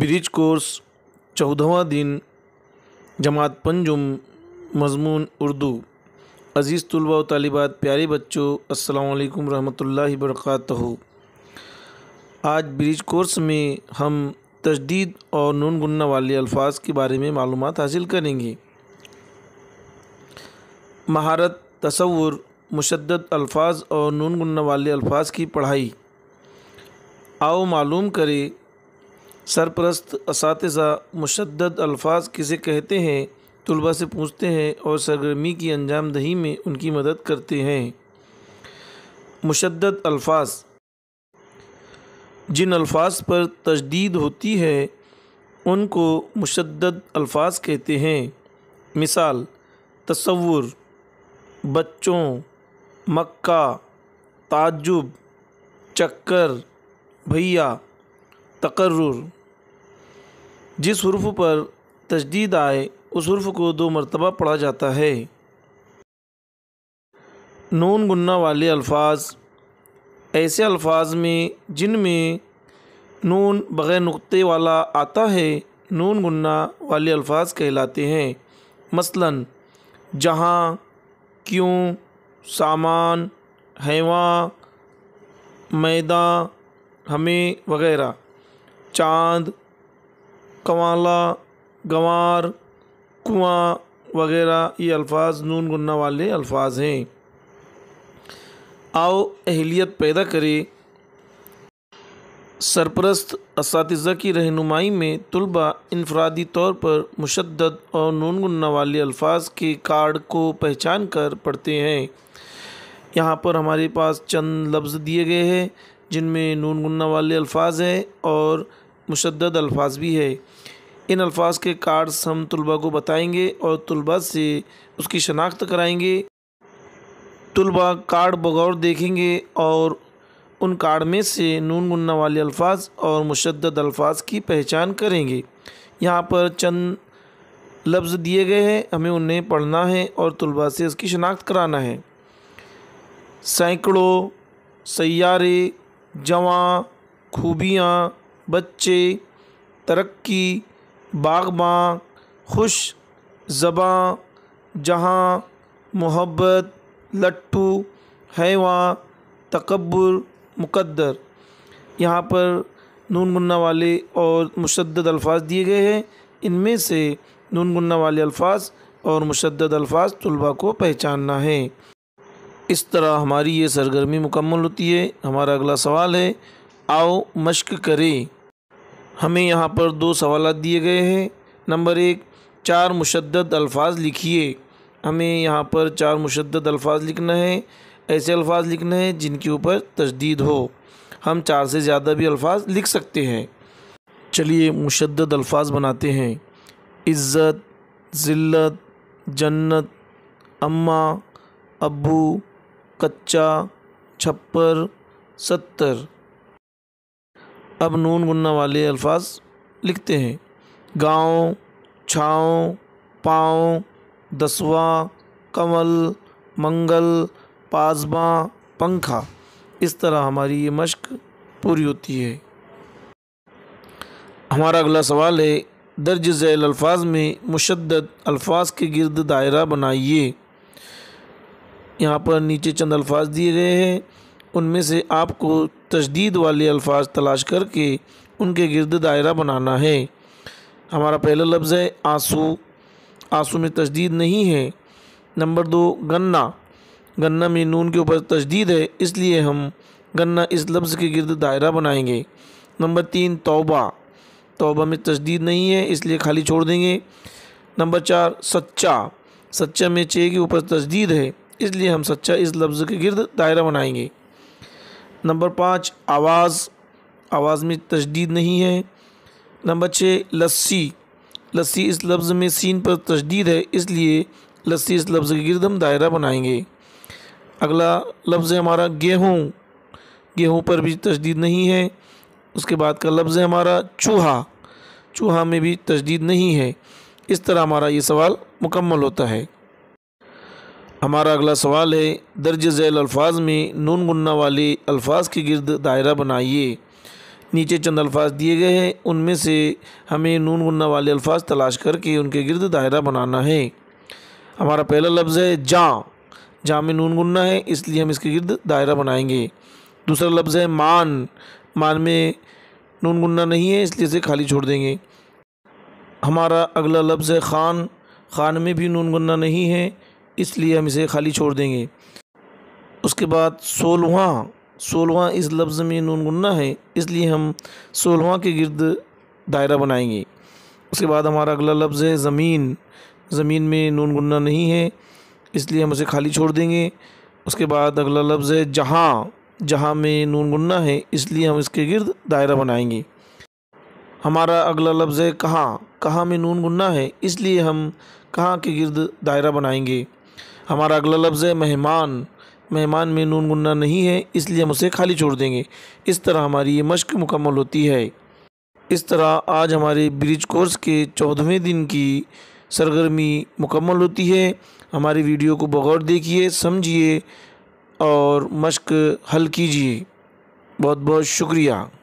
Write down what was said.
bridge course चौदहवा दिन जमात पंजुम मजमून उर्दू अज़ीज़ तलबा व तालिबात प्यारे बच्चों अस्सलाम रहमतुल्लाहि वरकत आज ब्रिज कोर्स में हम तजदीद और नून गुन्ना वाले अल्फाज के बारे में मालूम हासिल करेंगे महारत तस्वुर मुशद अल्फाज और नून गुन्ना वाले अल्फाज की पढ़ाई आओ मालूम करें सरपरस्त इस मुशद अल्फाज किसे कहते हैं तलबा से पूछते हैं और सरगर्मी की अंजाम दही में उनकी मदद करते हैं मुशद अल्फाज जिन अल्फाज पर तजदीद होती है उनको मुशद अल्फाज कहते हैं मिसाल तस्वुर बच्चों मक्का ताजुब चक्कर भैया तकर्र जिस हरूफ पर तजदीद आए उस हरूफ को दो मरतबा पढ़ा जाता है नून गुन्ना वाले अल्फाज ऐसे अल्फाज में जिन में नून बग़ैर नुक्ते वाला आता है नून गुन्ना वाले अल्फाज कहलाते हैं मसलन जहाँ क्यों सामान हैवां मैदा हमें वगैरह चाँद कवाला गंवार कुआँ वगैरह ये अल्फाज नून गुन्ना वाले अल्फाज हैं आओ अहलियत पैदा करे सरपरस्त इस की रहनुमाई में तलबा इनफरादी तौर पर मुशद और नून गुन्ना वाले अल्फाज के कार्ड को पहचान कर पढ़ते हैं यहाँ पर हमारे पास चंद लफ्ज़ दिए गए हैं जिनमें नून गुन्ना वाले अल्फाज हैं और मुशद अल्फाज भी है इन अल्फाज के कार्ड्स हम तलबा को बताएंगे और तलबा से उसकी शनाख्त कराएंगे तलबा कार्ड बगौर देखेंगे और उन कार्ड में से नून गुन्ना वाले अल्फाज और मुशद अल्फाज की पहचान करेंगे यहाँ पर चंद लफ्ज़ दिए गए हैं हमें उन्हें पढ़ना है और तलबा से उसकी शनाख्त कराना है सैकड़ों सैारे जवा खूबियाँ बच्चे तरक्की बागबान खुश जबाँ जहाँ मोहब्बत लट्टू हैवा तकबर मुकद्दर यहाँ पर नून गुन्ना वाले और मुशद अल्फाज दिए गए हैं इनमें से नून गुन्ना वाले अल्फाज और मुशद अल्फाज तलबा को पहचानना है इस तरह हमारी ये सरगर्मी मुकम्मल होती है हमारा अगला सवाल है आओ मश्क करें हमें यहाँ पर दो सवाल दिए गए हैं नंबर एक चार मुशद अल्फाज लिखिए हमें यहाँ पर चार मुशद अल्फाज लिखना है ऐसे अल्फाज लिखना हैं जिनके ऊपर तजदीद हो हम चार से ज़्यादा भी अल्फाज लिख सकते हैं चलिए मुशद अल्फाज बनाते हैं इज़्ज़त ज़िल्लत जन्नत अम्मा अबू कच्चा छप्पर सत्तर अब नून गुन्ना वाले अल्फाज लिखते हैं गाँव छाँव पाँव दसवा कमल मंगल पाजबा पंखा इस तरह हमारी ये मश्क पूरी होती है हमारा अगला सवाल है दर्ज झैल अल्फाज में मुशद अल्फाज के गिरद दायरा बनाइए यहाँ पर नीचे चंद अल्फाज दिए गए हैं उनमें से आपको तशदीद वाले अल्फाज तलाश करके उनके गिरद दायरा बनाना है हमारा पहला लफ्ज़ है आंसू आंसू में तशदीद नहीं है नंबर दो गन्ना गन्ना में नून के ऊपर तशदीद है इसलिए हम गन्ना इस लफ्ज़ के गिरद दायरा बनाएंगे नंबर तीन तौबा तौबा में तशदीद नहीं है इसलिए खाली छोड़ देंगे नंबर चार सच्चा सच्चा में चे के ऊपर तशदीद है इसलिए हम सच्चा इस लफ्ज़ के गिरद दायरा बनाएंगे नंबर पाँच आवाज़ आवाज़ में तजदीद नहीं है नंबर छः लस्सी लस्सी इस लफ्ज़ में सीन पर तजदीद है इसलिए लस्सी इस लफ्ज़ के गिरदम दायरा बनाएंगे अगला लफ्ज़ है हमारा गेहूँ गेहूँ पर भी तजदीद नहीं है उसके बाद का लफ्ज़ है हमारा चूहा चूहा में भी तजदीद नहीं है इस तरह हमारा ये सवाल मुकम्मल होता है हमारा अगला सवाल है दर्ज झैल अल्फाज में नून गुन्ना वाले अल्फाज के गिरद दायरा बनाइए नीचे चंद अल्फाज दिए गए हैं उनमें से हमें नून गुन्ना वाले अल्फाज तलाश करके उनके गिरद दायरा बनाना है हमारा पहला लफ्ज़ है जा जा में नून गुन्ना है इसलिए हम इसके गिरद दायरा बनाएंगे दूसरा लफ्ज़ है मान मान में नून गुन्ना नहीं है इसलिए इसे खाली छोड़ देंगे हमारा अगला लफ्ज़ है ख़ान ख़ान में भी नून गुन्ना नहीं है इसलिए हम इसे खाली छोड़ देंगे उसके बाद सोलवा सोलवा इस लफ्ज़ में नून गुन्ना है इसलिए हम सोलवा के गिरद दायरा बनाएंगे उसके बाद हमारा अगला लफ्ज़ है ज़मीन ज़मीन में नून गुन्ना नहीं है इसलिए हम उसे खाली छोड़ देंगे उसके बाद अगला लफ्ज़ है जहाँ जहाँ में नून गुन्ना है इसलिए हम इसके गिरद दायरा बनाएंगे हमारा अगला लफ्ज़ है कहाँ कहाँ में नून गुन्ना है इसलिए हम कहाँ के गिरद दायरा बनाएंगे हमारा अगला लफ्ज़ है मेहमान मेहमान में नून गुन्ना नहीं है इसलिए हम उसे खाली छोड़ देंगे इस तरह हमारी ये मश्क मुकम्मल होती है इस तरह आज हमारे ब्रिज कोर्स के चौदहवें दिन की सरगर्मी मुकम्मल होती है हमारी वीडियो को बगौर देखिए समझिए और मश्क हल कीजिए बहुत बहुत शुक्रिया